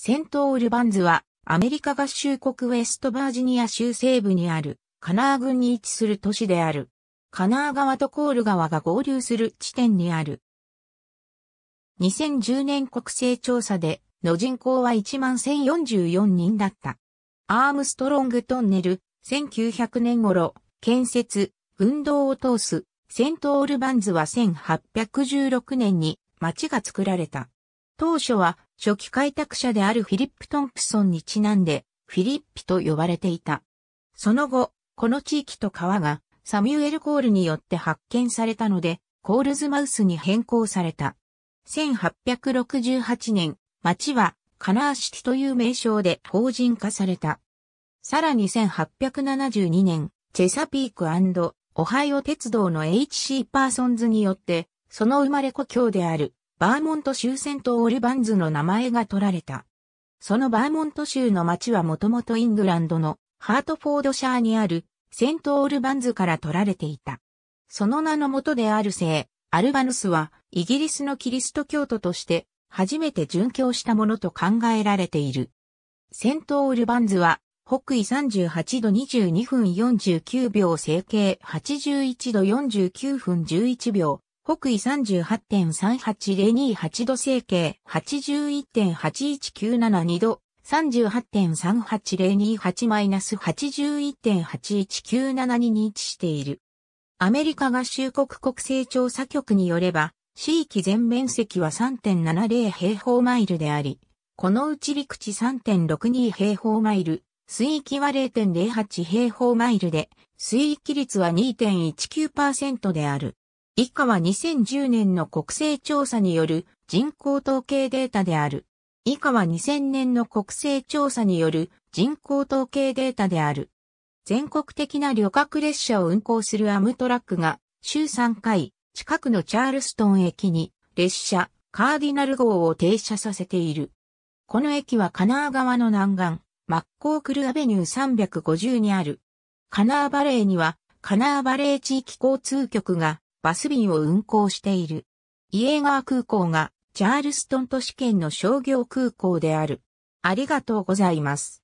セントオールバンズは、アメリカ合衆国ウェストバージニア州西部にある、カナー郡に位置する都市である。カナー川とコール川が合流する地点にある。2010年国勢調査で、の人口は11,044人だった。アームストロングトンネル、1900年頃、建設、運動を通す、セントオールバンズは1816年に町が作られた。当初は初期開拓者であるフィリップ・トンプソンにちなんで、フィリッピと呼ばれていた。その後、この地域と川がサミュエル・コールによって発見されたので、コールズマウスに変更された。1868年、町はカナーシティという名称で法人化された。さらに1872年、チェサピークオハイオ鉄道の H.C. パーソンズによって、その生まれ故郷であるバーモント州セントオルバンズの名前が取られた。そのバーモント州の町はもともとイングランドのハートフォードシャーにあるセントオルバンズから取られていた。その名のもとである聖、アルバヌスはイギリスのキリスト教徒として初めて殉教したものと考えられている。セントオルバンズは北緯38度22分49秒整形81度49分11秒北緯38.38028度整形81.81972度38.38028-81.81972に位置している。アメリカ合衆国国勢調査局によれば、地域全面積は3.70平方マイルであり、このうち陸地3.62平方マイル、水域は0.08平方マイルで、水域率は2.19%である。以下は2010年の国勢調査による人口統計データである。以下は2000年の国勢調査による人口統計データである。全国的な旅客列車を運行するアムトラックが週3回近くのチャールストン駅に列車カーディナル号を停車させている。この駅はカナー川の南岸、マッコークルアベニュー350にある。カナーバレーにはカナーバレー地域交通局がバス便を運行している。イエーガー空港がチャールストン都市圏の商業空港である。ありがとうございます。